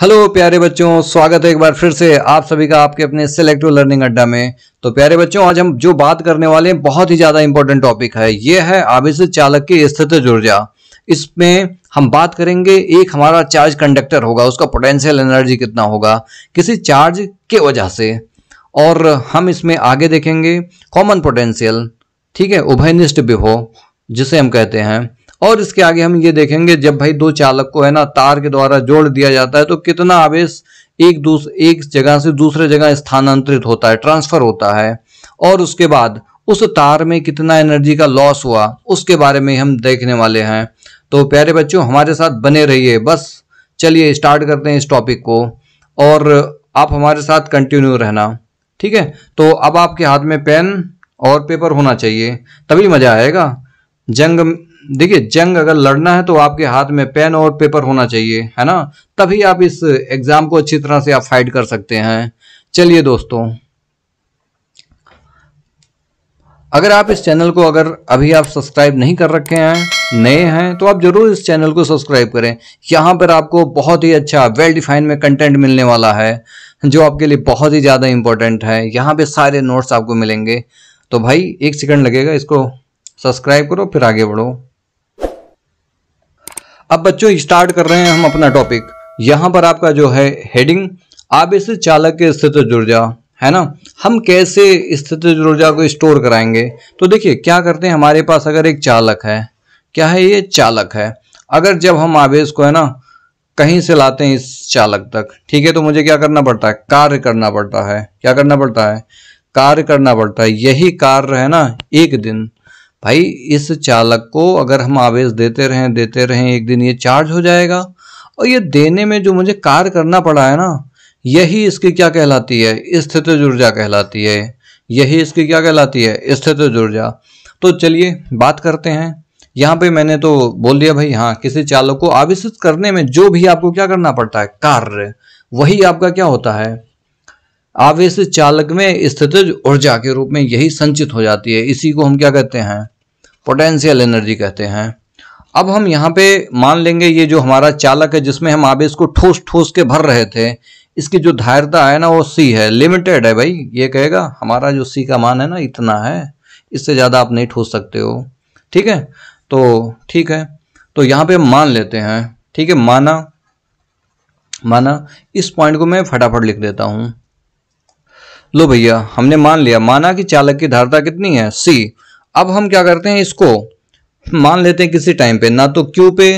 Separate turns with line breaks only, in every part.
hello प्यारे बच्चों स्वागत है एक बार फिर से आप सभी का आपके अपने सिलेक्टिव लर्निंग अड्डा में तो प्यारे बच्चों आज हम जो बात करने वाले हैं बहुत ही ज़्यादा इंपॉर्टेंट टॉपिक है ये है आवेश चालक की स्थिति ऊर्जा इसमें हम बात करेंगे एक हमारा चार्ज कंडक्टर होगा उसका पोटेंशियल एनर्जी कितना होगा किसी चार्ज के वजह से और हम इसमें आगे देखेंगे कॉमन पोटेंशियल ठीक है उभयनिष्ठ विभो जिसे हम कहते हैं और इसके आगे हम ये देखेंगे जब भाई दो चालक को है ना तार के द्वारा जोड़ दिया जाता है तो कितना आवेश एक एक जगह से दूसरे जगह स्थानांतरित होता है ट्रांसफर होता है और उसके बाद उस तार में कितना एनर्जी का लॉस हुआ उसके बारे में हम देखने वाले हैं तो प्यारे बच्चों हमारे साथ बने रहिए बस चलिए स्टार्ट करते हैं इस टॉपिक को और आप हमारे साथ कंटिन्यू रहना ठीक है तो अब आपके हाथ में पेन और पेपर होना चाहिए तभी मज़ा आएगा जंग देखिए जंग अगर लड़ना है तो आपके हाथ में पेन और पेपर होना चाहिए है ना तभी आप इस एग्जाम को अच्छी तरह से आप फाइट कर सकते हैं चलिए दोस्तों अगर आप इस चैनल को अगर अभी आप सब्सक्राइब नहीं कर रखे हैं नए हैं तो आप जरूर इस चैनल को सब्सक्राइब करें यहाँ पर आपको बहुत ही अच्छा वेल डिफाइंड में कंटेंट मिलने वाला है जो आपके लिए बहुत ही ज़्यादा इंपॉर्टेंट है यहाँ पे सारे नोट्स आपको मिलेंगे तो भाई एक सेकंड लगेगा इसको सब्सक्राइब करो फिर आगे बढ़ो अब बच्चों स्टार्ट कर रहे हैं हम अपना टॉपिक यहां पर आपका जो है हेडिंग आवेश चालक के स्थित ऊर्जा है ना हम कैसे स्थित ऊर्जा को स्टोर कराएंगे तो देखिए क्या करते हैं हमारे पास अगर एक चालक है क्या है ये चालक है अगर जब हम आवेश को है ना कहीं से लाते हैं इस चालक तक ठीक है तो मुझे क्या करना पड़ता है कार्य करना पड़ता है क्या करना पड़ता है कार्य करना पड़ता है यही कार्य है ना एक दिन भाई इस चालक को अगर हम आवेश देते रहें देते रहें एक दिन ये चार्ज हो जाएगा और ये देने में जो मुझे कार्य करना पड़ा है ना यही इसकी क्या कहलाती है स्थित ऊर्जा कहलाती है यही इसकी क्या कहलाती है स्थित ऊर्जा तो चलिए बात करते हैं यहाँ पे मैंने तो बोल दिया भाई हाँ किसी चालक को आविष्कृत करने में जो भी आपको क्या करना पड़ता है कार्य वही आपका क्या होता है आवेश चालक में स्थित ऊर्जा के रूप में यही संचित हो जाती है इसी को हम क्या कहते हैं पोटेंशियल एनर्जी कहते हैं अब हम यहाँ पे मान लेंगे ये जो हमारा चालक है जिसमें हम आवेश को ठोस ठोस के भर रहे थे इसकी जो धारता है ना वो सी है लिमिटेड है भाई ये कहेगा हमारा जो सी का मान है ना इतना है इससे ज़्यादा आप नहीं ठोस सकते हो ठीक है तो ठीक है तो यहाँ पे मान लेते हैं ठीक है माना माना इस पॉइंट को मैं फटाफट लिख देता हूँ लो भैया हमने मान लिया माना कि चालक की धारता कितनी है सी अब हम क्या करते हैं इसको मान लेते हैं किसी टाइम पे ना तो क्यू पे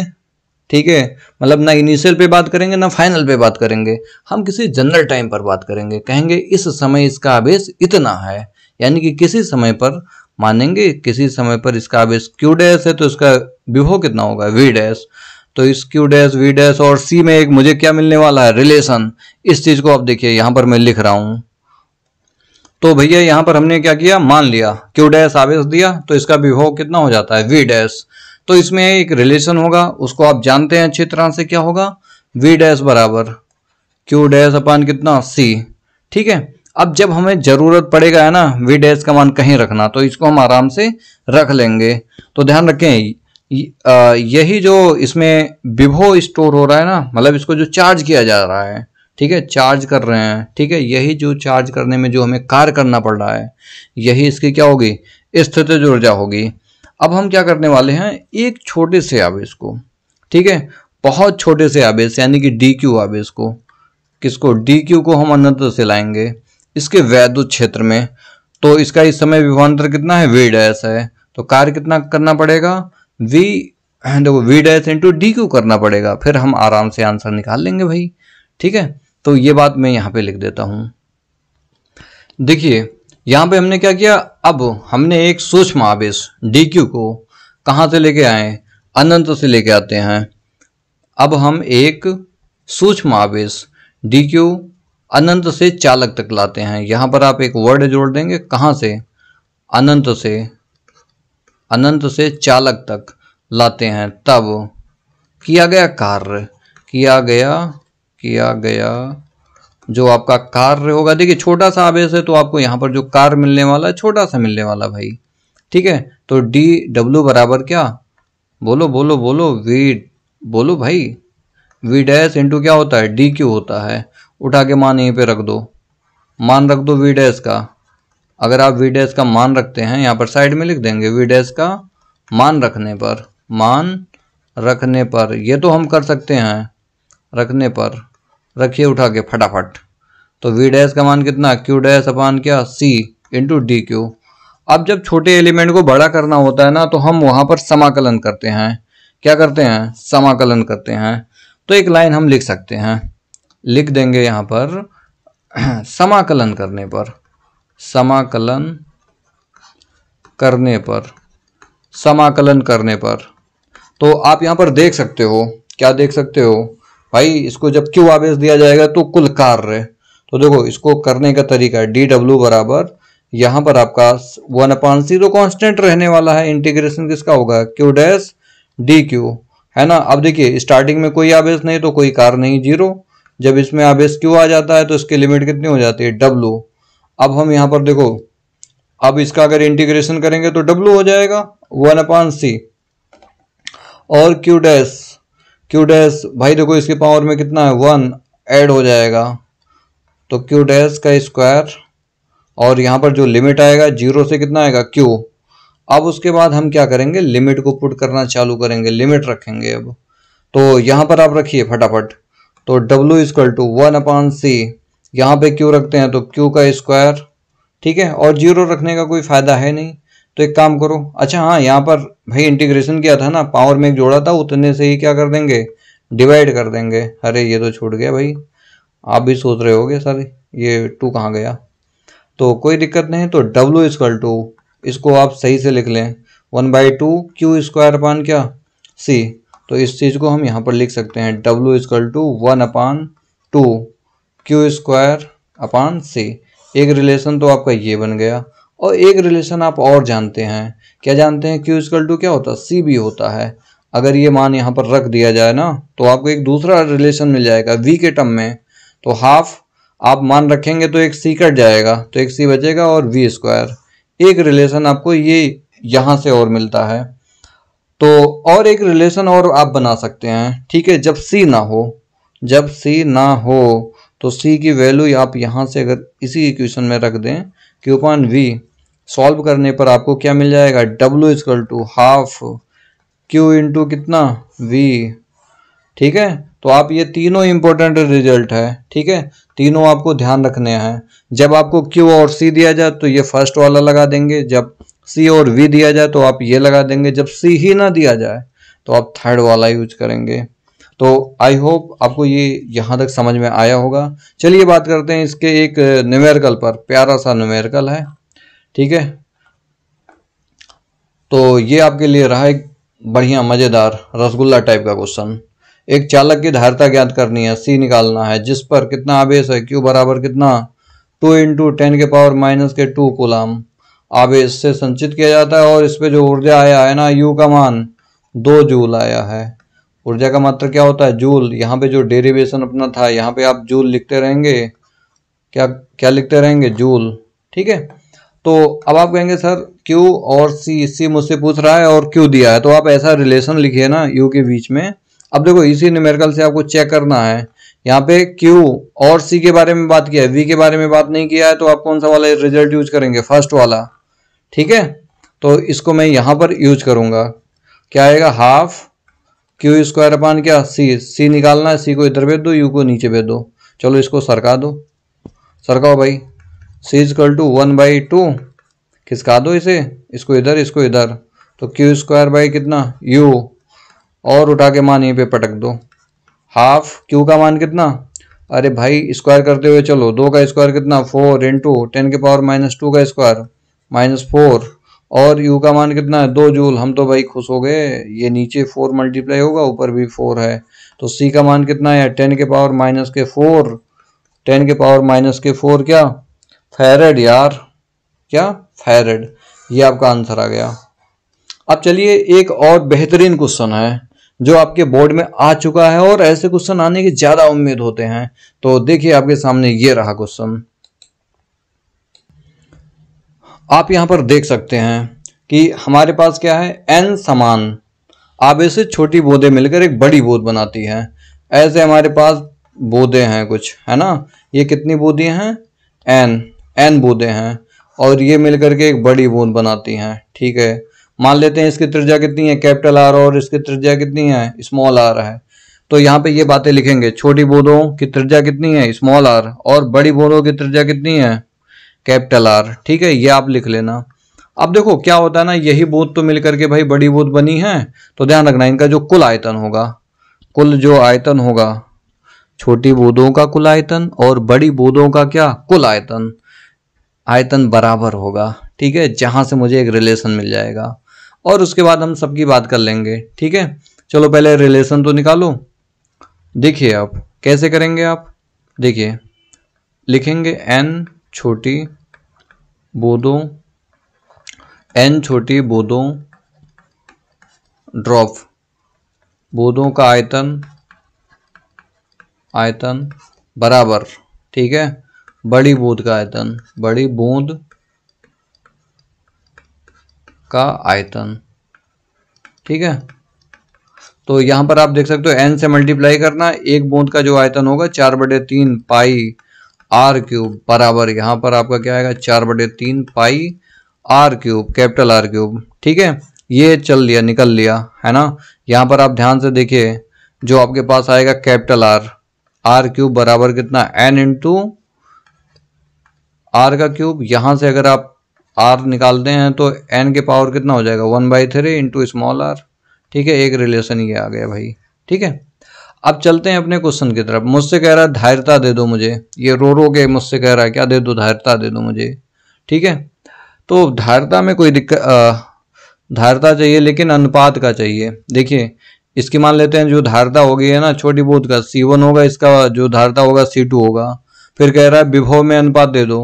ठीक है मतलब ना इनिशियल पे बात करेंगे ना फाइनल पे बात करेंगे हम किसी जनरल टाइम पर बात करेंगे कहेंगे इस समय इसका आवेश इतना है यानी कि किसी समय पर मानेंगे किसी समय पर इसका आवेश क्यू डैश है तो इसका विभो कितना होगा वी डैश तो इस क्यू डैश वी डैश और सी में एक मुझे क्या मिलने वाला है रिलेशन इस चीज़ को आप देखिए यहां पर मैं लिख रहा हूं तो भैया यहाँ पर हमने क्या किया मान लिया क्यू डैश आवेश दिया तो इसका विभव कितना हो जाता है वी डैश तो इसमें एक रिलेशन होगा उसको आप जानते हैं अच्छी तरह से क्या होगा वी डैश बराबर क्यू डैश अपान कितना सी ठीक है अब जब हमें ज़रूरत पड़ेगा है ना वी डैश का मान कहीं रखना तो इसको हम आराम से रख लेंगे तो ध्यान रखें यही जो इसमें विभो स्टोर हो रहा है ना मतलब इसको जो चार्ज किया जा रहा है ठीक है चार्ज कर रहे हैं ठीक है यही जो चार्ज करने में जो हमें कार्य करना पड़ रहा है यही इसकी क्या होगी स्थिति ऊर्जा होगी अब हम क्या करने वाले हैं एक छोटे से आवेश को ठीक है बहुत छोटे से आवेश यानी कि डी क्यू आवेश को किसको डी क्यू को हम अनंत से लाएंगे इसके वैद्युत क्षेत्र में तो इसका इस समय विभवान्तर कितना है वी डैस है तो कार्य कितना करना पड़ेगा वी देखो V dash into D Q करना पड़ेगा फिर हम आराम से आंसर निकाल लेंगे भाई ठीक है तो ये बात मैं यहां पे लिख देता हूं देखिए यहां पे हमने क्या किया अब हमने एक सूक्ष्म आवेश डी को कहां से लेके आए अनंत से लेके आते हैं अब हम एक सूक्ष्म आवेश डी अनंत से चालक तक लाते हैं यहां पर आप एक वर्ड जोड़ देंगे कहां से अनंत से अनंत से चालक तक लाते हैं तब किया गया कार्य किया गया किया गया जो आपका कार्य होगा देखिए छोटा सा आवेश है तो आपको यहाँ पर जो कार मिलने वाला है छोटा सा मिलने वाला भाई ठीक है तो डी डब्ल्यू बराबर क्या बोलो बोलो बोलो वी बोलो भाई वी डैश इंटू क्या होता है डी क्यू होता है उठा के मान यहीं पे रख दो मान रख दो वी डैश का अगर आप वी डैश का मान रखते हैं यहाँ पर साइड में लिख देंगे वी डैश का मान रखने पर मान रखने पर ये तो हम कर सकते हैं रखने पर रखिए उठा के फटाफट तो वी डैस का मान कितना क्यू डैस अपान क्या सी इंटू डी क्यू अब जब छोटे एलिमेंट को बड़ा करना होता है ना तो हम वहां पर समाकलन करते हैं क्या करते हैं समाकलन करते हैं तो एक लाइन हम लिख सकते हैं लिख देंगे यहां पर समाकलन करने पर समाकलन करने पर समाकलन करने पर तो आप यहां पर देख सकते हो क्या देख सकते हो भाई इसको जब क्यू आवेश दिया जाएगा तो कुल कार्य तो देखो इसको करने का तरीका डी डब्ल्यू बराबर यहां पर आपका वन अपान सी तो कॉन्स्टेंट रहने वाला है इंटीग्रेशन किसका होगा क्यू डैश डी क्यू है ना अब देखिए स्टार्टिंग में कोई आवेश नहीं तो कोई कार नहीं जीरो जब इसमें आवेश क्यू आ जाता है तो इसकी लिमिट कितनी हो जाती है डब्लू अब हम यहां पर देखो अब इसका अगर इंटीग्रेशन करेंगे तो डब्लू हो जाएगा वन अपान सी और क्यू डैश क्यू डैश भाई देखो इसके पावर में कितना है वन ऐड हो जाएगा तो क्यू डैश का स्क्वायर और यहाँ पर जो लिमिट आएगा जीरो से कितना आएगा क्यू अब उसके बाद हम क्या करेंगे लिमिट को पुट करना चालू करेंगे लिमिट रखेंगे अब तो यहाँ पर आप रखिए फटाफट तो W equal to one upon C यहाँ पर क्यू रखते हैं तो क्यू का स्क्वायर ठीक है और जीरो रखने का कोई फ़ायदा है नहीं तो एक काम करो अच्छा हाँ यहाँ पर भाई इंटीग्रेशन किया था ना पावर में एक जोड़ा था उतने से ही क्या कर देंगे डिवाइड कर देंगे अरे ये तो छूट गया भाई आप भी सोच रहे गए सर ये टू कहाँ गया तो कोई दिक्कत नहीं तो डब्लू स्क्वायर टू इसको आप सही से लिख लें one by two Q square upon क्या सी तो इस चीज़ को हम यहाँ पर लिख सकते हैं W equal to one upon two Q square upon C एक रिलेशन तो आपका ये बन गया और एक रिलेशन आप और जानते हैं क्या जानते हैं क्यू इजकल टू क्या होता है सी बी होता है अगर ये मान यहाँ पर रख दिया जाए ना तो आपको एक दूसरा रिलेशन मिल जाएगा वी के टर्म में तो हाफ आप मान रखेंगे तो एक सी कट जाएगा तो एक सी बचेगा और वी स्क्वायर एक रिलेशन आपको ये यहाँ से और मिलता है तो और एक रिलेशन और आप बना सकते हैं ठीक है जब सी ना हो जब सी ना हो तो सी की वैल्यू आप यहाँ से अगर इसी इक्वेशन में रख दें क्यूपन वी सॉल्व करने पर आपको क्या मिल जाएगा W equal to half Q into कितना वी ठीक है तो आप ये तीनों इंपॉर्टेंट रिजल्ट है ठीक है तीनों आपको ध्यान रखने हैं जब आपको क्यू और सी दिया जाए तो ये फर्स्ट वाला लगा देंगे जब सी और वी दिया जाए तो आप ये लगा देंगे जब सी ही ना दिया जाए तो आप थर्ड वाला यूज करेंगे तो आई होप आपको ये यहाँ तक समझ में आया होगा चलिए बात करते हैं इसके एक न्यूमेरिकल पर प्यारा सा न्यूमेरिकल है ठीक है तो ये आपके लिए रहा एक बढ़िया मज़ेदार रसगुल्ला टाइप का क्वेश्चन एक चालक की धारिता ज्ञात करनी है सी निकालना है जिस पर कितना आवेश है क्यू बराबर कितना टू इंटू टेन के पावर माइनस के टू कोलाम आवेश से संचित किया जाता है और इस पर जो ऊर्जा आया है ना यू का मान दो जूल आया है ऊर्जा का मात्रा क्या होता है जूल यहाँ पे जो डेरिवेशन अपना था यहाँ पे आप जूल लिखते रहेंगे क्या क्या लिखते रहेंगे जूल ठीक है तो अब आप कहेंगे सर क्यू और सी सी मुझसे पूछ रहा है और क्यू दिया है तो आप ऐसा रिलेशन लिखिए ना यू के बीच में अब देखो इसी न्यूमेरिकल से आपको चेक करना है यहाँ पे Q और C के बारे में बात किया है V के बारे में बात नहीं किया है तो आप कौन सा वाला रिजल्ट यूज करेंगे फर्स्ट वाला ठीक है तो इसको मैं यहाँ पर यूज करूंगा क्या आएगा हाफ क्यू स्क्वायर अपान क्या सी सी निकालना है सी को इधर भेज दो यू को नीचे भेज दो चलो इसको सरका दो सरकाओ भाई C equal to one by two खिसका दो इसे इसको इधर इसको इधर तो क्यू स्क्वायर बाई कितना यू और उठा के मान यहीं पे पटक दो हाफ क्यू का मान कितना अरे भाई स्क्वायर करते हुए चलो दो का स्क्वायर कितना फोर इंटू टेन के पावर माइनस टू का स्क्वायर माइनस फोर और यू का मान कितना है दो जूल हम तो भाई खुश हो गए ये नीचे फोर मल्टीप्लाई होगा ऊपर भी फोर है तो सी का मान कितना है टेन के पावर माइनस के फोर टेन के पावर माइनस के फोर क्या फैरड यार क्या फैरड ये आपका आंसर आ गया अब चलिए एक और बेहतरीन क्वेश्चन है जो आपके बोर्ड में आ चुका है और ऐसे क्वेश्चन आने की ज़्यादा उम्मीद होते हैं तो देखिए आपके सामने ये रहा क्वेश्चन आप यहाँ पर देख सकते हैं कि हमारे पास क्या है एन समान आबे से छोटी बोधे मिलकर एक बड़ी बोध बनाती है ऐसे हमारे पास बोधे हैं कुछ है ना ये कितनी बोधे हैं एन एन बोधे हैं और ये मिलकर के एक बड़ी बूंद बनाती हैं ठीक है मान लेते हैं इसकी त्रिज्या कितनी है कैपिटल आर और इसकी त्रिज्या कितनी है स्मॉल आर है तो यहाँ पे ये बातें लिखेंगे छोटी बोधों की त्रिज्या कितनी है स्मॉल आर और बड़ी बोधों की त्रिज्या कितनी है कैपिटल आर ठीक है ये आप लिख लेना अब देखो क्या होता है ना यही बोध तो मिलकर के भाई बड़ी बोध बनी है तो ध्यान रखना इनका जो कुल आयतन होगा कुल जो आयतन होगा छोटी बोधों का कुल आयतन और बड़ी बोधों का क्या कुल आयतन आयतन बराबर होगा ठीक है जहां से मुझे एक रिलेशन मिल जाएगा और उसके बाद हम सबकी बात कर लेंगे ठीक है चलो पहले रिलेशन तो निकालो देखिए आप कैसे करेंगे आप देखिए लिखेंगे एन छोटी बोदों एन छोटी बोदों ड्रॉप बोदों का आयतन आयतन बराबर ठीक है बड़ी बूंद का आयतन बड़ी बूंद का आयतन ठीक है तो यहां पर आप देख सकते हो एन से मल्टीप्लाई करना एक बूंद का जो आयतन होगा चार बटे तीन पाई आर क्यूब बराबर यहाँ पर आपका क्या आएगा चार बटे तीन pi R cube capital R cube ठीक है ये चल लिया निकल लिया है ना यहाँ पर आप ध्यान से देखिए जो आपके पास आएगा कैपिटल आर आर क्यूब बराबर कितना एन इंटू आर का क्यूब यहाँ से अगर आप आर निकालते हैं तो एन के पावर कितना हो जाएगा one by three into small R ठीक है एक रिलेशन ये आ गया भाई ठीक है अब चलते हैं अपने क्वेश्चन की तरफ मुझसे कह रहा है धैर्यता दे दो मुझे ये रो रो के मुझसे कह रहा है क्या दे दो धैर्यता दे दो मुझे ठीक है तो धारता में कोई दिक्कत धैर्यता चाहिए लेकिन अनुपात का चाहिए देखिए इसकी मान लेते हैं जो धारता होगी है ना छोटी बोध का सी वन होगा इसका जो धारता होगा सी टू होगा फिर कह रहा है विभव में अनुपात दे दो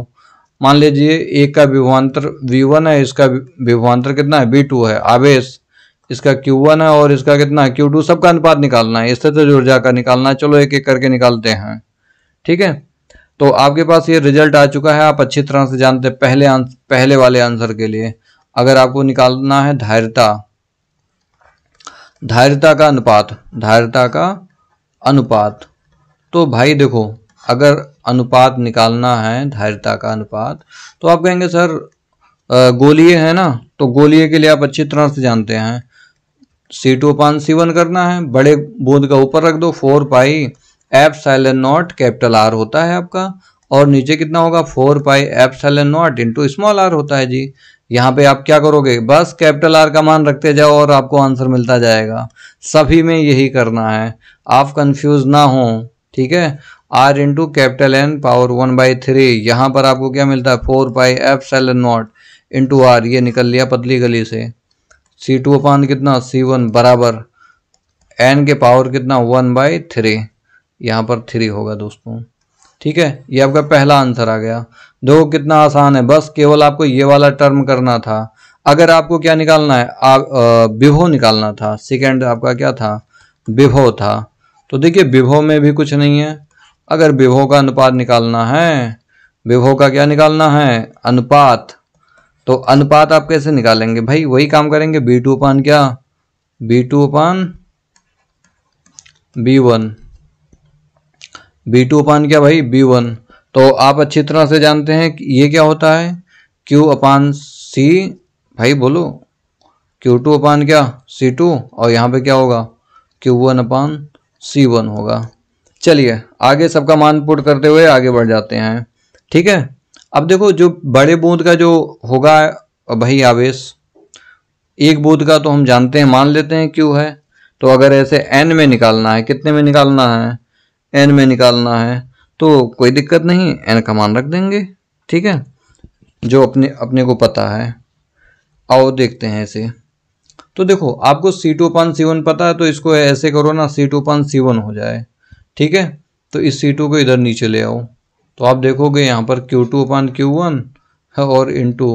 मान लीजिए एक का विभवान्तर वी वन है इसका विभवान्तर कितना है बी टू है आवेश इसका Q1 है और इसका कितना है Q2 सबका अनुपात निकालना है स्थित तो ऊर्जा का निकालना है चलो एक एक करके निकालते हैं ठीक है तो आपके पास ये रिजल्ट आ चुका है आप अच्छी तरह से जानते हैं पहले आंस, पहले वाले आंसर के लिए अगर आपको निकालना है धैर्यता धैर्यता का अनुपात धैर्यता का अनुपात तो भाई देखो अगर अनुपात निकालना है धैर्यता का अनुपात तो आप कहेंगे सर गोलिए है ना तो गोलिए के लिए आप अच्छी तरह से जानते हैं सी टू अपान सी वन करना है बड़े बूंद का ऊपर रख दो four pi epsilon naught capital R होता है आपका और नीचे कितना होगा four pi epsilon naught into small R होता है जी यहाँ पे आप क्या करोगे बस कैपिटल आर का मान रखते जाओ और आपको आंसर मिलता जाएगा सभी में यही करना है आप कंफ्यूज ना हो ठीक है R into capital N power one by three यहाँ पर आपको क्या मिलता है four pi epsilon naught into R ये निकल लिया पतली गली से सी टू अपान कितना सी वन बराबर एन के पावर कितना वन बाई थ्री यहाँ पर थ्री होगा दोस्तों ठीक है ये आपका पहला आंसर आ गया दो कितना आसान है बस केवल आपको ये वाला टर्म करना था अगर आपको क्या निकालना है आप विभो निकालना था सेकेंड आपका क्या था विभो था तो देखिए विभो में भी कुछ नहीं है अगर विभो का अनुपात निकालना है विभो का क्या निकालना है अनुपात तो अनुपात आप कैसे निकालेंगे भाई वही काम करेंगे बी टू अपान क्या B two upon B one B two upon क्या भाई बी वन तो आप अच्छी तरह से जानते हैं कि ये क्या होता है क्यू अपान सी भाई बोलो क्यू टू अपान क्या सी टू और यहाँ पे क्या होगा Q one upon C one होगा चलिए आगे सबका मान पुट करते हुए आगे बढ़ जाते हैं ठीक है अब देखो जो बड़े बूंद का जो होगा भाई आवेश एक बूंद का तो हम जानते हैं मान लेते हैं क्यों है तो अगर ऐसे एन में निकालना है कितने में निकालना है एन में निकालना है तो कोई दिक्कत नहीं एन का मान रख देंगे ठीक है जो अपने अपने को पता है आओ देखते हैं ऐसे तो देखो आपको C2 टू पान सी पता है तो इसको ऐसे करो ना C2 टू पान सी हो जाए ठीक है तो इस C2 को इधर नीचे ले आओ तो आप देखोगे यहाँ पर Q2 to upon Q one और इन टू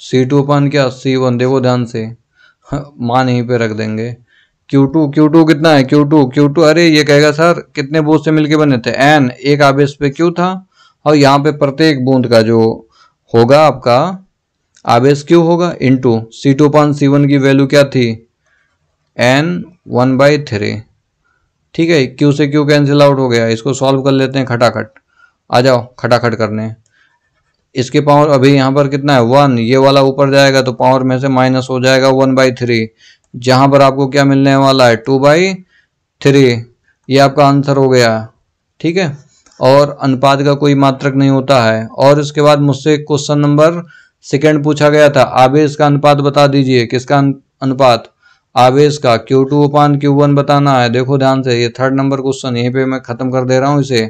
सी टू अपान क्या सी वन देखो ध्यान से हाँ, मान यहीं पे रख देंगे Q2 Q2 कितना है Q2 Q2 अरे ये कहेगा सर कितने बूंद से मिलके बने थे एन एक आवेश पे Q था और यहाँ पे प्रत्येक बूंद का जो होगा आपका आवेश Q होगा इंटू सी टू पान सी वन की वैल्यू क्या थी एन वन बाई थ्री ठीक है क्यू से क्यू कैंसिल आउट हो गया इसको सॉल्व कर लेते हैं खटाखट आ जाओ खटाखट करने इसके पावर अभी यहाँ पर कितना है वन ये वाला ऊपर जाएगा तो पावर में से माइनस हो जाएगा वन बाई थ्री जहाँ पर आपको क्या मिलने वाला है टू बाई थ्री ये आपका आंसर हो गया ठीक है और अनुपात का कोई मात्रक नहीं होता है और इसके बाद मुझसे क्वेश्चन नंबर सेकेंड पूछा गया था आवेश का अनुपात बता दीजिए किसका अनुपात आवेश का Q two upon Q one बताना है देखो ध्यान से ये थर्ड नंबर क्वेश्चन यहीं पे मैं ख़त्म कर दे रहा हूँ इसे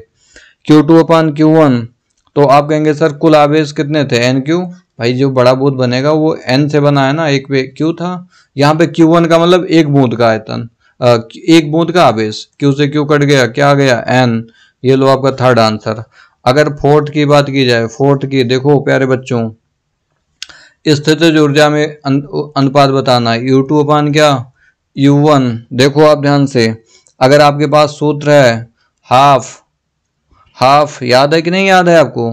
Q two upon Q one तो आप कहेंगे सर कुल आवेश कितने थे एन क्यू भाई जो बड़ा बूथ बनेगा वो एन से बना है ना एक पे क्यू था यहाँ पे क्यू वन का मतलब एक बूंद का आयतन एक बूंद का आवेश क्यू से क्यू कट गया क्या गया एन ये लो आपका थर्ड आंसर अगर फोर्थ की बात की जाए फोर्थ की देखो प्यारे बच्चों स्थित ऊर्जा में अनुपात बताना है यू टू अपान क्या यू वन देखो आप ध्यान से अगर आपके पास सूत्र है हाफ हाफ याद है कि नहीं याद है आपको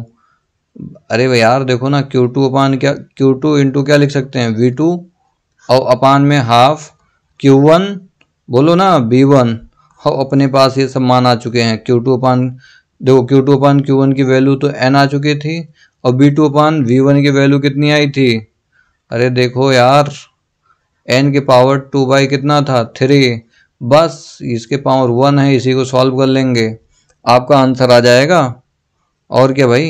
अरे भाई यार देखो ना क्यू टू अपान क्या क्यू टू इंटू क्या लिख सकते हैं वी टू और अपान में हाफ क्यू वन बोलो ना B1 वन और अपने पास ये सब मान आ चुके हैं क्यू टू अपान देखो Q two upon Q one की वैल्यू तो एन आ चुकी थी और B two upon V one की वैल्यू कितनी आई थी अरे देखो यार एन के पावर टू बाई कितना था थ्री बस इसके पावर वन है इसी को सॉल्व कर लेंगे आपका आंसर आ जाएगा और क्या भाई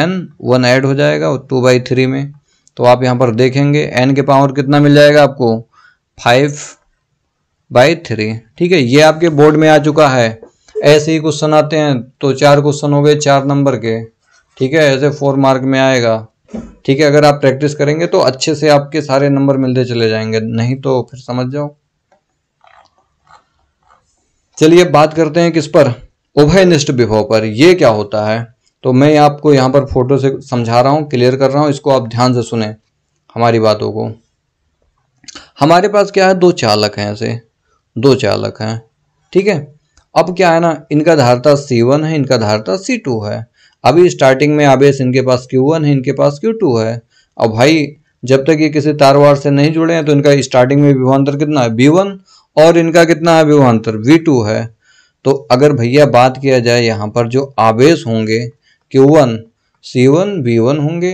एन वन ऐड हो जाएगा और टू बाई थ्री में तो आप यहाँ पर देखेंगे एन के पावर कितना मिल जाएगा आपको फाइव बाई थ्री ठीक है ये आपके बोर्ड में आ चुका है ऐसे ही क्वेश्चन आते हैं तो चार क्वेश्चन हो गए चार नंबर के ठीक है ऐसे फोर मार्क में आएगा ठीक है अगर आप प्रैक्टिस करेंगे तो अच्छे से आपके सारे नंबर मिलते चले जाएंगे नहीं तो फिर समझ जाओ चलिए बात करते हैं किस पर उभयनिष्ठ विभव पर यह क्या होता है तो मैं आपको यहाँ पर फोटो से समझा रहा हूँ क्लियर कर रहा हूँ इसको आप ध्यान से सुने हमारी बातों को हमारे पास क्या है दो चालक हैं ऐसे दो चालक हैं ठीक है अब क्या है ना इनका धारता C1 है इनका धारता C2 है अभी स्टार्टिंग में आवेश इनके पास Q1 है इनके पास Q2 है अब भाई जब तक ये किसी तार वार से नहीं जुड़े हैं तो इनका स्टार्टिंग में विभवान्तर कितना है बी और इनका कितना है विभवान्तर वी है तो अगर भैया बात किया जाए यहाँ पर जो आवेश होंगे Q1 one C one B one होंगे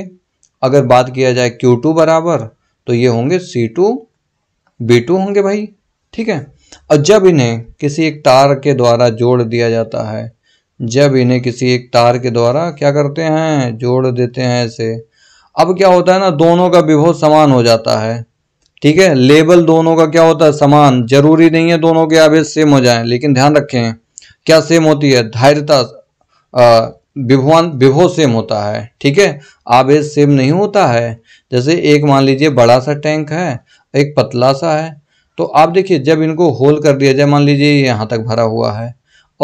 अगर बात किया जाए Q2 बराबर तो ये होंगे C2 B2 होंगे भाई ठीक है और जब इन्हें किसी एक तार के द्वारा जोड़ दिया जाता है जब इन्हें किसी एक तार के द्वारा क्या करते हैं जोड़ देते हैं इसे अब क्या होता है ना दोनों का विभव समान हो जाता है ठीक है लेबल दोनों का क्या होता है समान जरूरी नहीं है दोनों के आवेश सेम हो जाए लेकिन ध्यान रखें क्या सेम होती है धैर्यता विभवान विभो सेम होता है ठीक है आवेश सेम नहीं होता है जैसे एक मान लीजिए बड़ा सा टैंक है एक पतला सा है तो आप देखिए जब इनको होल कर दिया जाए मान लीजिए यहाँ तक भरा हुआ है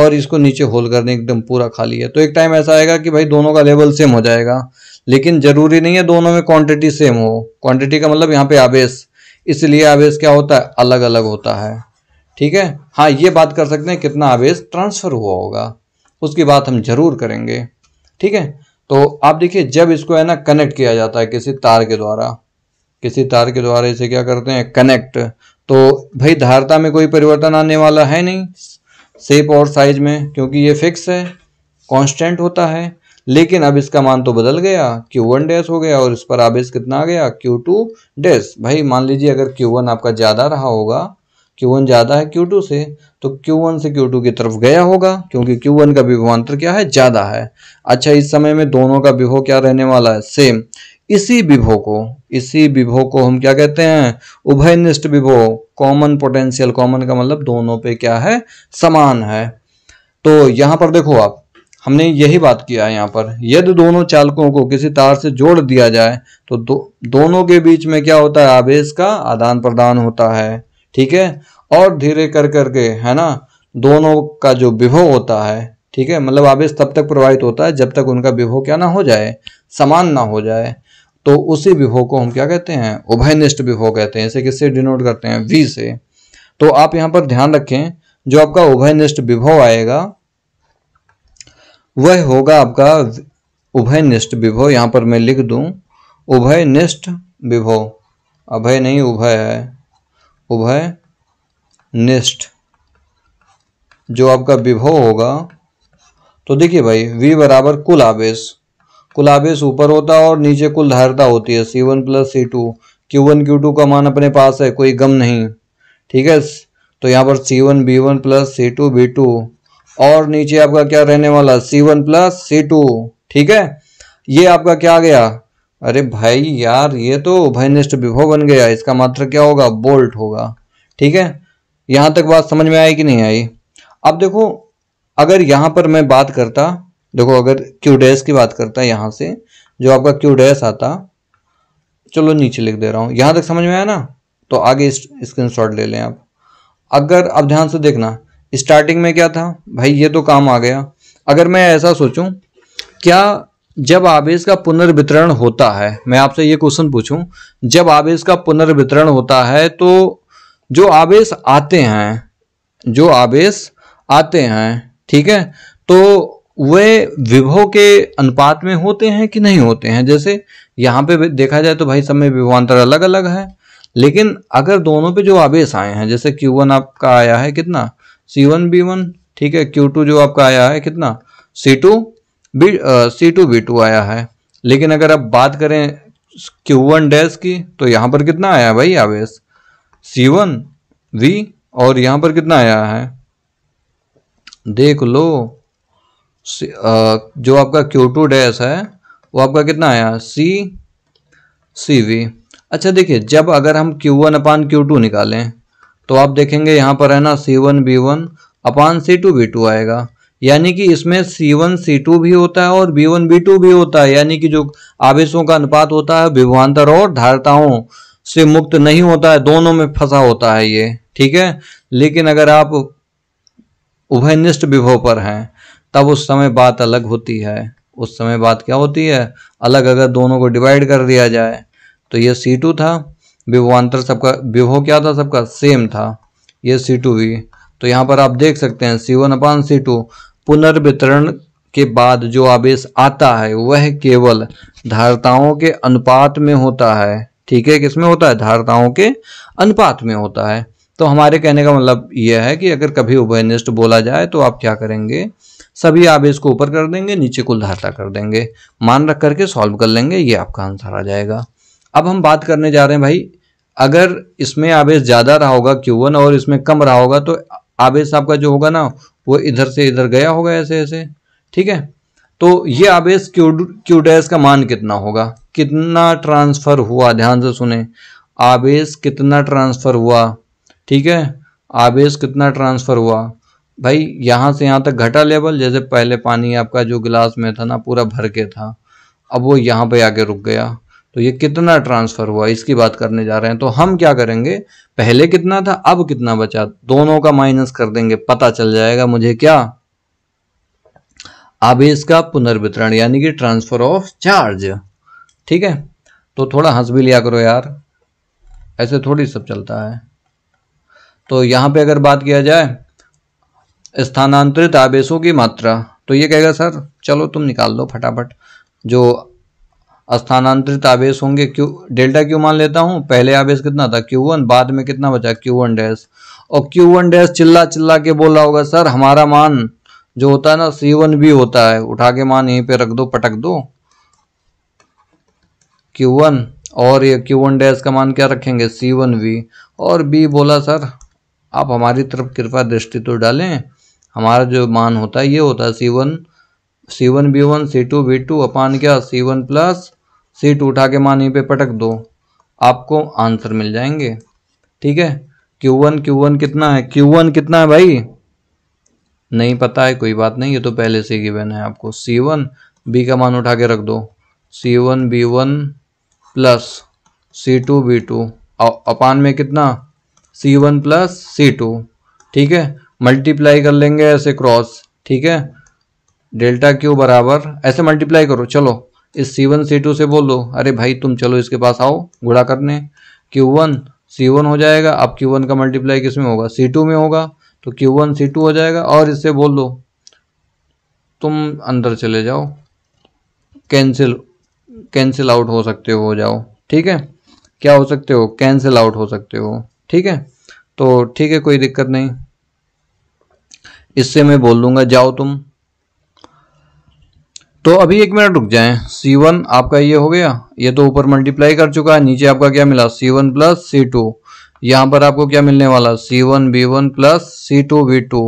और इसको नीचे होल करने एकदम पूरा खाली है तो एक टाइम ऐसा आएगा कि भाई दोनों का लेवल सेम हो जाएगा लेकिन ज़रूरी नहीं है दोनों में क्वांटिटी सेम हो क्वांटिटी का मतलब यहाँ पे आवेश इसलिए आवेश क्या होता है अलग अलग होता है ठीक है हाँ ये बात कर सकते हैं कितना आवेश ट्रांसफर हुआ होगा उसकी बात हम जरूर करेंगे ठीक है तो आप देखिए जब इसको है ना कनेक्ट किया जाता है किसी तार के द्वारा किसी तार के द्वारा इसे क्या करते हैं कनेक्ट तो भाई धारता में कोई परिवर्तन आने वाला है नहीं सेप और साइज में क्योंकि ये फिक्स है कांस्टेंट होता है लेकिन अब इसका मान तो बदल गया Q1 वन डैश हो गया और इस पर आवेश कितना आ गया Q2 टू डैश भाई मान लीजिए अगर Q1 आपका ज़्यादा रहा होगा Q1 ज़्यादा है Q2 से तो Q1 से Q2 की तरफ गया होगा क्योंकि Q1 का विभवांतर क्या है ज़्यादा है अच्छा इस समय में दोनों का विभव क्या रहने वाला है सेम इसी विभो को इसी विभो को हम क्या कहते हैं उभयनिष्ठ विभो कॉमन पोटेंशियल कॉमन का मतलब दोनों पे क्या है समान है तो यहां पर देखो आप हमने यही बात किया है यहाँ पर यदि दोनों चालकों को किसी तार से जोड़ दिया जाए तो दो, दोनों के बीच में क्या होता है आवेश का आदान प्रदान होता है ठीक है और धीरे कर करके है ना दोनों का जो विभव होता है ठीक है मतलब आवेश तब तक प्रभावित होता है जब तक उनका विभव क्या ना हो जाए समान ना हो जाए तो उसी विभव को हम क्या कहते हैं उभयनिष्ठ विभव कहते हैं इसे किससे डिनोट करते हैं वी से तो आप यहाँ पर ध्यान रखें जो आपका उभयनिष्ठ विभव आएगा वह होगा आपका उभयनिष्ठ विभो यहाँ पर मैं लिख दूँ उभयनिष्ठ विभो अभय नहीं उभय है उभय निष्ठ जो आपका विभो होगा तो देखिए भाई v बराबर कुल आवेश कुल आवेश ऊपर होता है और नीचे कुल धारता होती है C one plus C two Q one Q two का मान अपने पास है कोई गम नहीं ठीक है तो यहाँ पर C one B one plus C two B two और नीचे आपका क्या रहने वाला C one plus C two ठीक है ये आपका क्या आ गया अरे भाई यार ये तो भयनिष्ठ विभो बन गया इसका मात्र क्या होगा बोल्ट होगा ठीक है यहां तक बात समझ में आई कि नहीं आई अब देखो अगर यहां पर मैं बात करता देखो अगर क्यू डैश की बात करता यहां से जो आपका क्यू डैश आता चलो नीचे लिख दे रहा हूं यहां तक समझ में आया ना तो आगे स्क्रीन शॉट ले लें आप अगर आप ध्यान से देखना स्टार्टिंग में क्या था भाई ये तो काम आ गया अगर मैं ऐसा सोचूं क्या जब आवेश का पुनर्वितरण होता है मैं आपसे ये क्वेश्चन पूछूं जब आवेश का पुनर्वितरण होता है तो जो आवेश आते हैं जो आवेश आते हैं ठीक है तो वे विभव के अनुपात में होते हैं कि नहीं होते हैं जैसे यहाँ पे देखा जाए तो भाई सब में विभवान्तर अलग अलग है लेकिन अगर दोनों पे जो आवेश आए हैं जैसे Q1 आपका आया है कितना सी वन बी वन ठीक है क्यू टू जो आपका आया है कितना C two B C two B two आया है लेकिन अगर आप बात करें क्यू वन डैश की तो यहाँ पर कितना आया है भाई आवेश सी वन वी और यहाँ पर कितना आया है देख लो जो आपका क्यू टू डैश है वो आपका कितना आया सी सी वी अच्छा देखिए जब अगर हम Q one upon Q two निकालें तो आप देखेंगे यहाँ पर है ना C one B one upon C two B two आएगा यानी कि इसमें सी वन सी टू भी होता है और बी वन बी टू भी होता है यानी कि जो आवेशों का अनुपात होता है विभवान्तर और धारताओं से मुक्त नहीं होता है दोनों में फंसा होता है ये ठीक है लेकिन अगर आप उभयनिष्ठ विभव पर हैं तब उस समय बात अलग होती है उस समय बात क्या होती है अलग अगर दोनों को डिवाइड कर दिया जाए तो ये सी टू था विभवान्तर सबका विभव क्या था सबका सेम था ये सी टू वी तो यहाँ पर आप देख सकते हैं सी वन अपान सी टू पुनर्वितरण के बाद जो आवेश आता है वह केवल धारताओं के अनुपात में होता है ठीक है किसमें होता है धारताओं के अनुपात में होता है तो हमारे कहने का मतलब यह है कि अगर कभी उभयनिष्ठ बोला जाए तो आप क्या करेंगे सभी आवेश को ऊपर कर देंगे नीचे कुल धारता कर देंगे मान रख करके सॉल्व कर लेंगे ये आपका आंसर आ जाएगा अब हम बात करने जा रहे हैं भाई अगर इसमें आवेश ज़्यादा रहा होगा Q1 और इसमें कम रहा होगा तो आवेश आपका जो होगा ना वो इधर से इधर गया होगा ऐसे ऐसे ठीक है तो ये आवेश Q क्यू डैश का मान कितना होगा कितना ट्रांसफ़र हुआ ध्यान से सुने आवेश कितना ट्रांसफ़र हुआ ठीक है आवेश कितना ट्रांसफ़र हुआ भाई यहाँ से यहाँ तक घटा लेवल जैसे पहले पानी आपका जो गिलास में था ना पूरा भर के था अब वो यहाँ पे आके रुक गया तो ये कितना ट्रांसफ़र हुआ इसकी बात करने जा रहे हैं तो हम क्या करेंगे पहले कितना था अब कितना बचा दोनों का माइनस कर देंगे पता चल जाएगा मुझे क्या अब का पुनर्वितरण यानी कि ट्रांसफर ऑफ चार्ज ठीक है तो थोड़ा हंस भी लिया करो यार ऐसे थोड़ी सब चलता है तो यहां पे अगर बात किया जाए स्थानांतरित आवेशों की मात्रा तो ये कहेगा सर चलो तुम निकाल दो फटाफट जो स्थानांतरित आवेश होंगे क्यू डेल्टा क्यू मान लेता हूँ पहले आवेश कितना था क्यू वन बाद में कितना बचा क्यू वन डैश और क्यू वन डैश चिल्ला चिल्ला के बोल रहा होगा सर हमारा मान जो होता है ना सी वन भी होता है उठा के मान यहीं पे रख दो पटक दो क्यू वन और ये क्यू वन डैश का मान क्या रखेंगे सी वन भी और बी बोला सर आप हमारी तरफ कृपा दृष्टि तो डालें हमारा जो मान होता है ये होता है C one C one B one C two B two upon क्या सी वन प्लस सीट उठा के मानी पे पटक दो आपको आंसर मिल जाएंगे ठीक है क्यू वन क्यू वन कितना है क्यू वन कितना है भाई नहीं पता है कोई बात नहीं ये तो पहले से गिवन है आपको सी वन बी का मान उठा के रख दो C one B one plus C two B two upon में कितना C one plus C two ठीक है मल्टीप्लाई कर लेंगे ऐसे क्रॉस ठीक है डेल्टा क्यू बराबर ऐसे मल्टीप्लाई करो चलो इस सी वन सी टू से बोल दो अरे भाई तुम चलो इसके पास आओ गुड़ा करने क्यू वन सी वन हो जाएगा अब क्यू वन का मल्टीप्लाई किस में होगा सी टू में होगा तो क्यू वन सी टू हो जाएगा और इससे बोल दो तुम अंदर चले जाओ कैंसिल कैंसिल आउट हो सकते हो हो जाओ ठीक है क्या हो सकते हो कैंसिल आउट हो सकते हो ठीक है तो ठीक है कोई दिक्कत नहीं इससे मैं बोल दूंगा जाओ तुम तो अभी एक मिनट रुक जाएं C1 आपका ये हो गया ये तो ऊपर मल्टीप्लाई कर चुका है नीचे आपका क्या मिला C1 one plus C to यहाँ पर आपको क्या मिलने वाला C1 one B one plus C two B two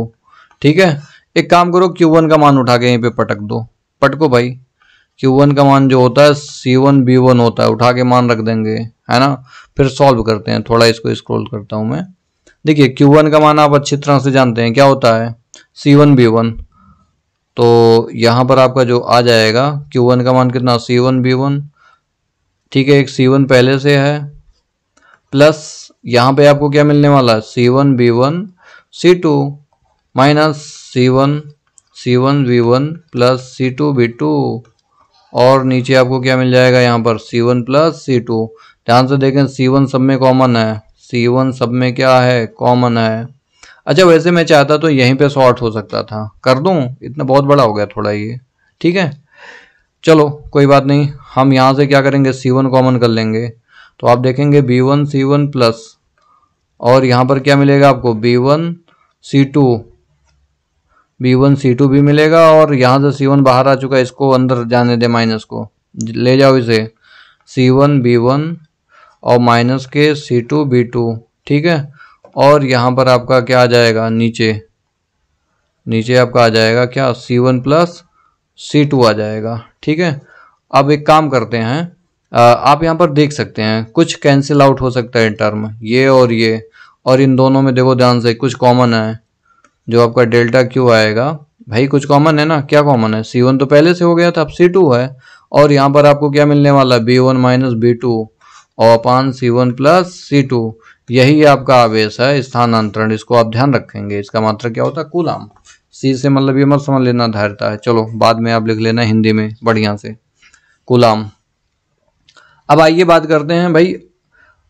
ठीक है एक काम करो Q1 का मान उठा के यहीं पे पटक दो पटको भाई Q1 का मान जो होता है C1 B1 होता है उठा के मान रख देंगे है ना फिर सॉल्व करते हैं थोड़ा इसको स्क्रोल करता हूँ मैं देखिए Q1 का मान आप अच्छी तरह से जानते हैं क्या होता है C1 B1 तो यहाँ पर आपका जो आ जाएगा Q1 का मान कितना C1 B1 ठीक है एक C1 पहले से है प्लस यहाँ पे आपको क्या मिलने वाला है C one B one C two minus C C one one B one plus C two B two और नीचे आपको क्या मिल जाएगा यहाँ पर C one plus C two ध्यान से देखें सी वन सब में कॉमन है सी वन सब में क्या है कॉमन है अच्छा वैसे मैं चाहता तो यहीं पे शॉर्ट हो सकता था कर दूँ इतना बहुत बड़ा हो गया थोड़ा ये ठीक है चलो कोई बात नहीं हम यहाँ से क्या करेंगे सी वन कॉमन कर लेंगे तो आप देखेंगे B one C one plus और यहाँ पर क्या मिलेगा आपको B one C two B one C two भी मिलेगा और यहाँ से सी वन बाहर आ चुका है इसको अंदर जाने दे माइनस को ले जाओ इसे सी वन बी वन और माइनस के सी टू बी टू ठीक है और यहाँ पर आपका क्या आ जाएगा नीचे नीचे आपका आ जाएगा क्या C one plus C two आ जाएगा ठीक है अब एक काम करते हैं आप यहाँ पर देख सकते हैं कुछ कैंसिल आउट हो सकता है टर्म ये और ये और इन दोनों में देखो ध्यान से कुछ कॉमन है जो आपका डेल्टा क्यू आएगा भाई कुछ कॉमन है ना क्या कॉमन है सी वन तो पहले से हो गया था अब सी टू है और यहाँ पर आपको क्या मिलने वाला है B one minus B two और upon C one plus C two यही आपका आवेश है स्थानांतरण इसको आप ध्यान रखेंगे इसका मात्रा क्या होता है कूलाम सी से मतलब ये मत समझ लेना धारता है चलो बाद में आप लिख लेना हिंदी में बढ़िया से कूलाम अब आइए बात करते हैं भाई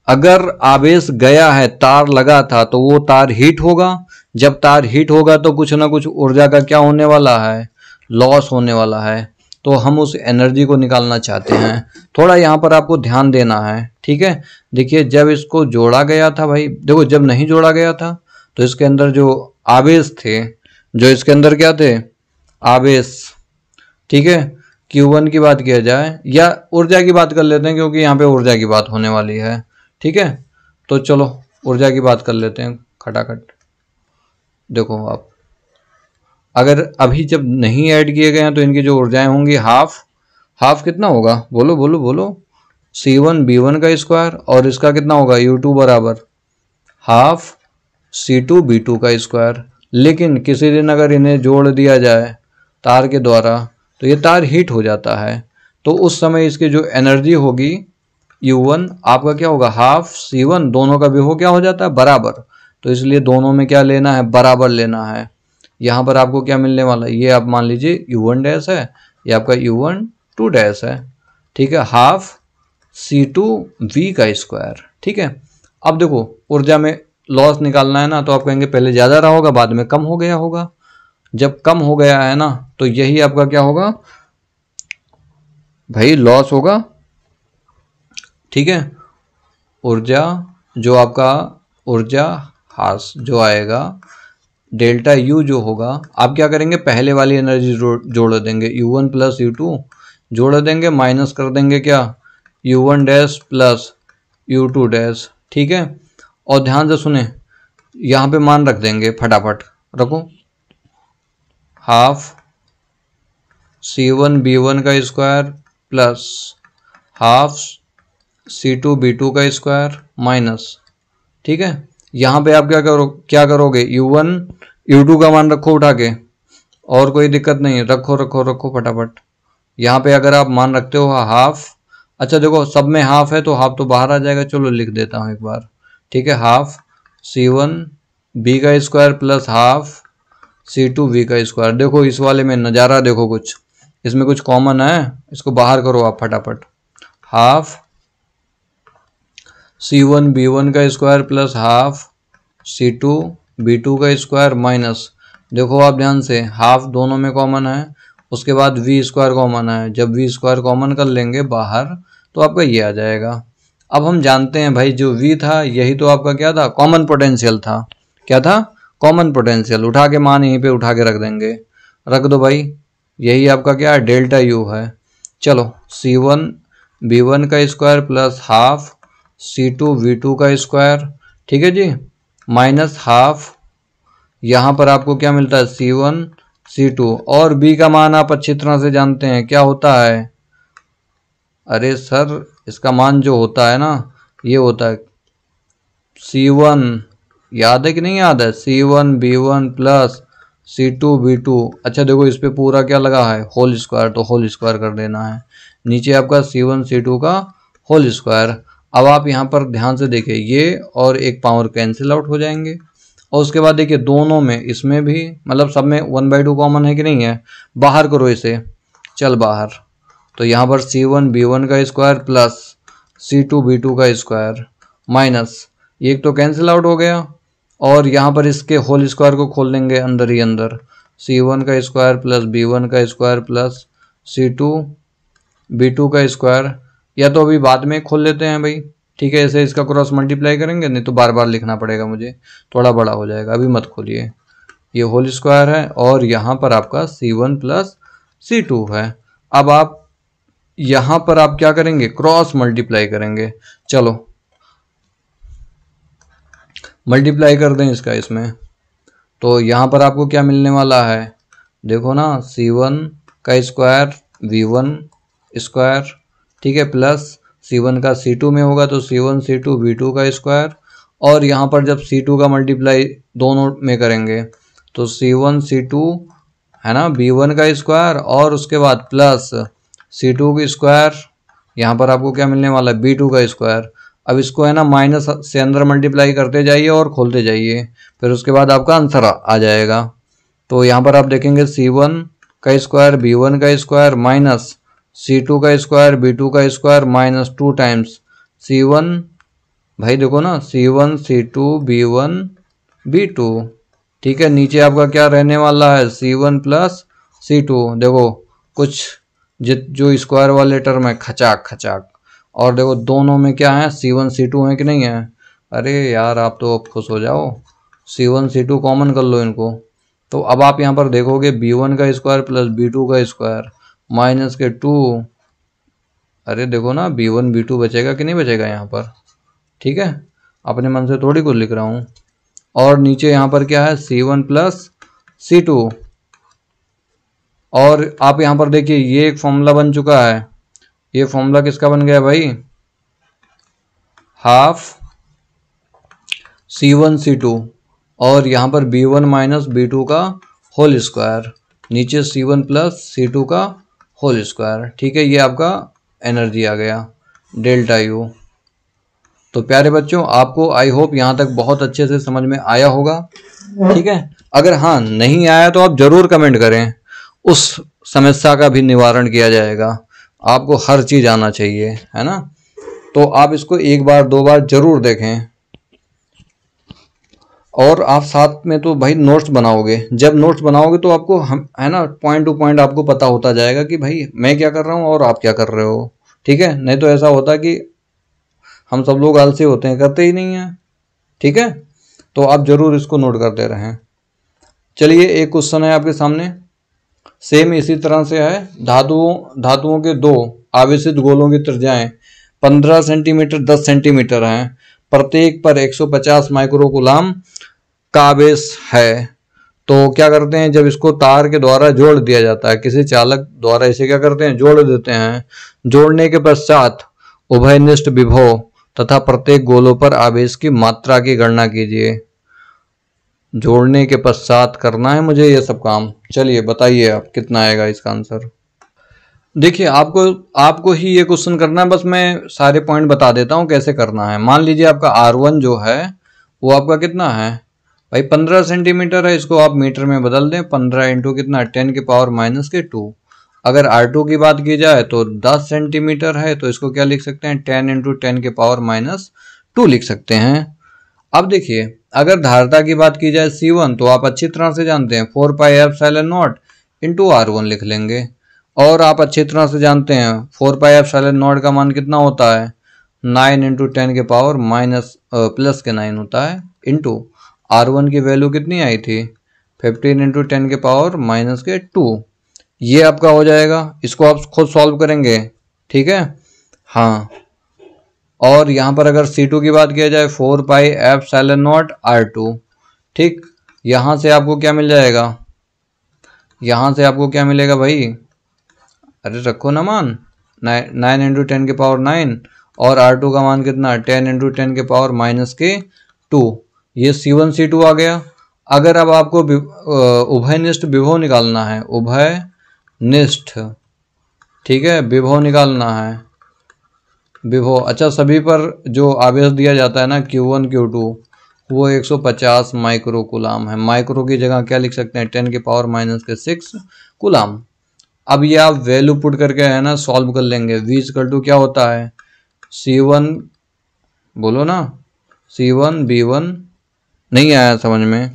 अगर आवेश गया है तार लगा था तो वो तार हीट होगा जब तार हीट होगा तो कुछ ना कुछ ऊर्जा का क्या होने वाला है लॉस होने वाला है तो हम उस एनर्जी को निकालना चाहते हैं थोड़ा यहाँ पर आपको ध्यान देना है ठीक है देखिए जब इसको जोड़ा गया था भाई देखो जब नहीं जोड़ा गया था तो इसके अंदर जो आवेश थे जो इसके अंदर क्या थे आवेश ठीक है Q1 की बात किया जाए या ऊर्जा की बात कर लेते हैं क्योंकि यहाँ पे ऊर्जा की बात होने वाली है ठीक है तो चलो ऊर्जा की बात कर लेते हैं खटाखट देखो आप अगर अभी जब नहीं ऐड किए गए हैं तो इनकी जो ऊर्जाएं होंगी हाफ हाफ कितना होगा बोलो बोलो बोलो सी वन बी वन का स्क्वायर और इसका कितना होगा यू टू बराबर half C two B two का स्क्वायर लेकिन किसी दिन अगर इन्हें जोड़ दिया जाए तार के द्वारा तो ये तार हीट हो जाता है तो उस समय इसकी जो एनर्जी होगी U1 आपका क्या होगा हाफ C1 दोनों का हो क्या हो जाता है बराबर तो इसलिए दोनों में क्या लेना है बराबर लेना है यहाँ पर आपको क्या मिलने वाला है ये आप मान लीजिए यू वन डैश है ये आपका यू वन टू डैश है ठीक है हाफ सी टू वी का स्क्वायर ठीक है अब देखो ऊर्जा में लॉस निकालना है ना तो आप कहेंगे पहले ज़्यादा रहा होगा बाद में कम हो गया होगा जब कम हो गया है ना तो यही आपका क्या होगा भाई लॉस होगा ठीक है ऊर्जा जो आपका ऊर्जा हास जो आएगा डेल्टा यू जो होगा आप क्या करेंगे पहले वाली एनर्जी जोड़ देंगे U one plus U two जोड़ देंगे माइनस कर देंगे क्या U one dash plus U two dash ठीक है और ध्यान से सुने यहाँ पे मान रख देंगे फटाफट रखो half C one B one का square plus half C two B two का स्क्वायर माइनस ठीक है यहाँ पे आप क्या करो क्या करोगे यू वन यू टू का मान रखो उठा के और कोई दिक्कत नहीं है रखो रखो रखो फटाफट यहाँ पे अगर आप मान रखते हो हाफ अच्छा देखो सब में हाफ है तो हाफ तो बाहर आ जाएगा चलो लिख देता हूँ एक बार ठीक है हाफ सी वन बी का square plus half C two V का स्क्वायर देखो इस वाले में नज़ारा देखो कुछ इसमें कुछ कॉमन है इसको बाहर करो आप फटाफट half C one B one का square plus half C two B two का स्क्वायर माइनस देखो आप ध्यान से हाफ दोनों में कॉमन है उसके बाद वी स्क्वायर कॉमन है जब वी स्क्वायर कॉमन कर लेंगे बाहर तो आपका ये आ जाएगा अब हम जानते हैं भाई जो वी था यही तो आपका क्या था कॉमन पोटेंशियल था क्या था कॉमन पोटेंशियल उठा के मान यहीं पे उठा के रख देंगे रख दो भाई यही आपका क्या है डेल्टा यू है चलो सी वन बी वन का square plus half C two V two का स्क्वायर ठीक है जी माइनस हाफ यहाँ पर आपको क्या मिलता है सी वन सी टू और बी का मान आप अच्छी तरह से जानते हैं क्या होता है अरे सर इसका मान जो होता है ना ये होता है सी वन याद है कि नहीं याद है C one B one plus C two B two अच्छा देखो इस पर पूरा क्या लगा है होल स्क्वायर तो होल स्क्वायर कर देना है नीचे आपका सी वन सी टू का होल स्क्वायर अब आप यहाँ पर ध्यान से देखिए ये और एक पावर कैंसिल आउट हो जाएंगे और उसके बाद देखिए दोनों में इसमें भी मतलब सब में वन बाई टू कॉमन है कि नहीं है बाहर करो इसे चल बाहर तो यहाँ पर सी वन बी वन का square plus C two B two का स्क्वायर माइनस एक तो कैंसिल आउट हो गया और यहाँ पर इसके होल स्क्वायर को खोल लेंगे अंदर ही अंदर सी वन का स्क्वायर प्लस बी वन का square plus C two B two का स्क्वायर या तो अभी बाद में खोल लेते हैं भाई ठीक है ऐसे इसका क्रॉस मल्टीप्लाई करेंगे नहीं तो बार बार लिखना पड़ेगा मुझे थोड़ा बड़ा हो जाएगा अभी मत खोलिए ये होल स्क्वायर है और यहाँ पर आपका C one plus C two है अब आप यहाँ पर आप क्या करेंगे क्रॉस मल्टीप्लाई करेंगे चलो मल्टीप्लाई कर दें इसका इसमें तो यहाँ पर आपको क्या मिलने वाला है देखो ना सी वन का स्क्वायर वी वन स्क्वायर ठीक है प्लस सी वन का सी टू में होगा तो C one C two two का स्क्वायर और यहाँ पर जब सी टू का मल्टीप्लाई दोनों में करेंगे तो सी वन सी टू है ना बी वन का स्क्वायर और उसके बाद प्लस सी टू की स्क्वायर यहाँ पर आपको क्या मिलने वाला है बी टू का स्क्वायर अब इसको है ना माइनस से अंदर मल्टीप्लाई करते जाइए और खोलते जाइए फिर उसके बाद आपका आंसर आ जाएगा तो यहाँ पर आप देखेंगे सी वन का स्क्वायर बी वन का स्क्वायर माइनस सी टू का स्क्वायर बी टू का square minus two times C one भाई देखो ना C one C two B one B two ठीक है नीचे आपका क्या रहने वाला है C one plus C two देखो कुछ जित जो स्क्वायर वाले टर्म है खचाक खचाक और देखो दोनों में क्या है सी वन सी टू है कि नहीं है अरे यार आप तो अब खुश हो जाओ C one C two common कर लो इनको तो अब आप यहाँ पर देखोगे बी वन का स्क्वायर प्लस बी टू का स्क्वायर माइनस के टू अरे देखो ना बी वन बी टू बचेगा कि नहीं बचेगा यहाँ पर ठीक है अपने मन से थोड़ी कुछ लिख रहा हूँ और नीचे यहाँ पर क्या है C one plus C two और आप यहाँ पर देखिए ये एक फॉर्मूला बन चुका है ये फॉर्मूला किसका बन गया भाई half C one C two और यहाँ पर B one minus B two का होल स्क्वायर नीचे C one plus C two का होल स्क्वायर ठीक है ये आपका एनर्जी आ गया डेल्टा यू तो प्यारे बच्चों आपको आई होप यहाँ तक बहुत अच्छे से समझ में आया होगा ठीक है अगर हाँ नहीं आया तो आप ज़रूर कमेंट करें उस समस्या का भी निवारण किया जाएगा आपको हर चीज़ आना चाहिए है ना तो आप इसको एक बार दो बार ज़रूर देखें और आप साथ में तो भाई नोट्स बनाओगे जब नोट्स बनाओगे तो आपको हम है ना पॉइंट टू पॉइंट आपको पता होता जाएगा कि भाई मैं क्या कर रहा हूँ और आप क्या कर रहे हो ठीक है नहीं तो ऐसा होता कि हम सब लोग आलसी होते हैं करते ही नहीं हैं ठीक है तो आप ज़रूर इसको नोट करते रहें चलिए एक क्वेश्चन है आपके सामने सेम इसी तरह से है धातुओं धातुओं के दो आवेशित गोलों की त्रिज्याएं 15 सेंटीमीटर 10 सेंटीमीटर हैं प्रत्येक पर 150 माइक्रो गुलाम आवेश है तो क्या करते हैं जब इसको तार के द्वारा जोड़ दिया जाता है किसी चालक द्वारा इसे क्या करते हैं जोड़ देते हैं जोड़ने के पश्चात उभयनिष्ठ विभो तथा प्रत्येक गोलों पर आवेश की मात्रा की गणना कीजिए जोड़ने के पश्चात करना है मुझे ये सब काम चलिए बताइए आप कितना आएगा इसका आंसर देखिए आपको आपको ही ये क्वेश्चन करना है बस मैं सारे पॉइंट बता देता हूँ कैसे करना है मान लीजिए आपका आर वन जो है वो आपका कितना है भाई पंद्रह सेंटीमीटर है इसको आप मीटर में बदल दें पंद्रह इंटू कितना टेन के पावर माइनस के टू अगर आर टू की बात की जाए तो दस सेंटीमीटर है तो इसको क्या लिख सकते हैं टेन इंटू टेन के पावर माइनस टू लिख सकते हैं अब देखिए अगर धारता की बात की जाए सी वन तो आप अच्छी तरह से जानते हैं four pi epsilon naught into R one लिख लेंगे और आप अच्छी तरह से जानते हैं four pi epsilon naught का मान कितना होता है नाइन इंटू टेन के पावर माइनस प्लस के नाइन होता है इंटू आर वन की वैल्यू कितनी आई थी फिफ्टीन इंटू टेन के पावर माइनस के टू ये आपका हो जाएगा इसको आप खुद सॉल्व करेंगे ठीक है हाँ और यहाँ पर अगर सी टू की बात किया जाए four pi epsilon naught R two ठीक यहाँ से आपको क्या मिल जाएगा यहाँ से आपको क्या मिलेगा भाई अरे रखो ना मान नाइन इंटू टेन के पावर नाइन और आर टू का मान कितना टेन इंटू टेन के पावर माइनस के टू ये सी वन सी टू आ गया अगर अब आपको उभयनिष्ठ विभव निकालना है उभय निष्ठ ठीक है विभव निकालना है विभव अच्छा सभी पर जो आवेश दिया जाता है ना Q1 Q2 वो 150 माइक्रो कुलाम है माइक्रो की जगह क्या लिख सकते हैं 10 के पावर माइनस के सिक्स कुलाम अब ये आप वैल्यू पुट करके है ना सॉल्व कर लेंगे V इजकल टू क्या होता है C1 बोलो ना सी वन बी वन नहीं आया समझ में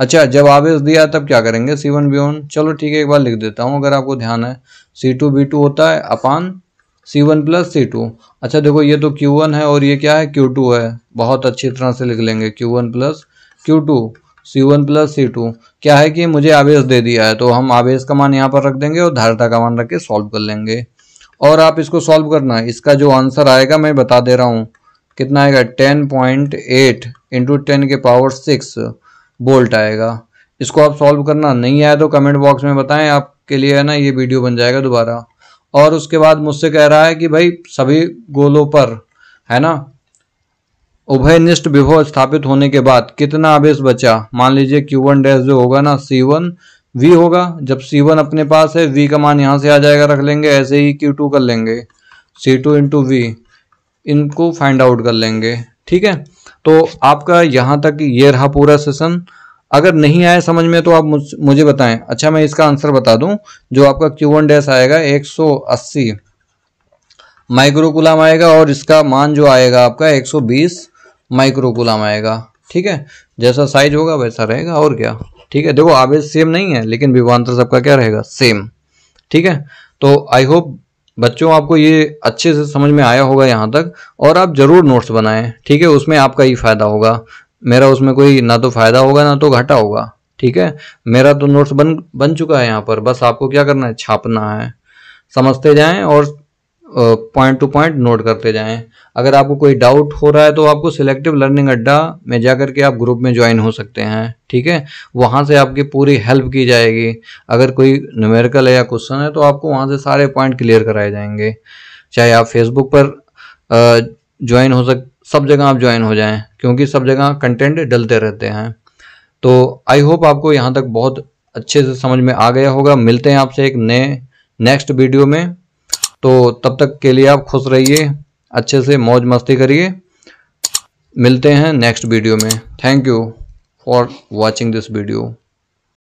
अच्छा जब आवेश दिया तब क्या करेंगे सी वन बी वन चलो ठीक है एक बार लिख देता हूँ अगर आपको ध्यान है सी टू बी टू होता है upon C one plus C two अच्छा देखो ये तो क्यू वन है और ये क्या है क्यू टू है बहुत अच्छी तरह से लिख लेंगे Q one plus Q two C one plus C two क्या है कि मुझे आवेश दे दिया है तो हम आवेश का मान यहाँ पर रख देंगे और धारता का मान रख के सॉल्व कर लेंगे और आप इसको सॉल्व करना इसका जो आंसर आएगा मैं बता दे रहा हूँ कितना आएगा ten point eight into ten के पावर सिक्स बोल्ट आएगा इसको आप सॉल्व करना नहीं आया तो कमेंट बॉक्स में बताएं आपके लिए है ना ये वीडियो बन जाएगा दोबारा और उसके बाद मुझसे कह रहा है कि भाई सभी गोलों पर है ना उभयनिष्ठ विभव स्थापित होने के बाद कितना आवेश बचा मान लीजिए Q1 वन डैश जो होगा ना C1 V होगा जब C1 अपने पास है V का मान यहाँ से आ जाएगा रख लेंगे ऐसे ही Q2 कर लेंगे C2 टू इंटू वी इनको फाइंड आउट कर लेंगे ठीक है तो आपका यहाँ तक ये रहा पूरा सेशन अगर नहीं आया समझ में तो आप मुझे बताएं अच्छा मैं इसका आंसर बता दूं जो आपका क्यू वन डैश आएगा 180 माइक्रोकुलाम आएगा और इसका मान जो आएगा आपका 120 माइक्रोकुलाम आएगा ठीक है जैसा साइज होगा वैसा रहेगा और क्या ठीक है देखो आवेश सेम नहीं है लेकिन विवान्तर सबका क्या रहेगा सेम ठीक है तो आई होप बच्चों आपको ये अच्छे से समझ में आया होगा यहाँ तक और आप ज़रूर नोट्स बनाएं ठीक है उसमें आपका ही फ़ायदा होगा मेरा उसमें कोई ना तो फ़ायदा होगा ना तो घाटा होगा ठीक है मेरा तो नोट्स बन बन चुका है यहाँ पर बस आपको क्या करना है छापना है समझते जाएं और पॉइंट टू पॉइंट नोट करते जाएं अगर आपको कोई डाउट हो रहा है तो आपको सिलेक्टिव लर्निंग अड्डा में जा कर के आप ग्रुप में ज्वाइन हो सकते हैं ठीक है वहाँ से आपकी पूरी हेल्प की जाएगी अगर कोई न्यूमेरिकल है या क्वेश्चन है तो आपको वहाँ से सारे पॉइंट क्लियर कराए जाएंगे चाहे आप फेसबुक पर ज्वाइन हो सक सब जगह आप ज्वाइन हो जाएं क्योंकि सब जगह कंटेंट डलते रहते हैं तो आई होप आपको यहाँ तक बहुत अच्छे से समझ में आ गया होगा मिलते हैं आपसे एक नए नेक्स्ट वीडियो में तो तब तक के लिए आप खुश रहिए अच्छे से मौज मस्ती करिए मिलते हैं नेक्स्ट वीडियो में thank you for watching this video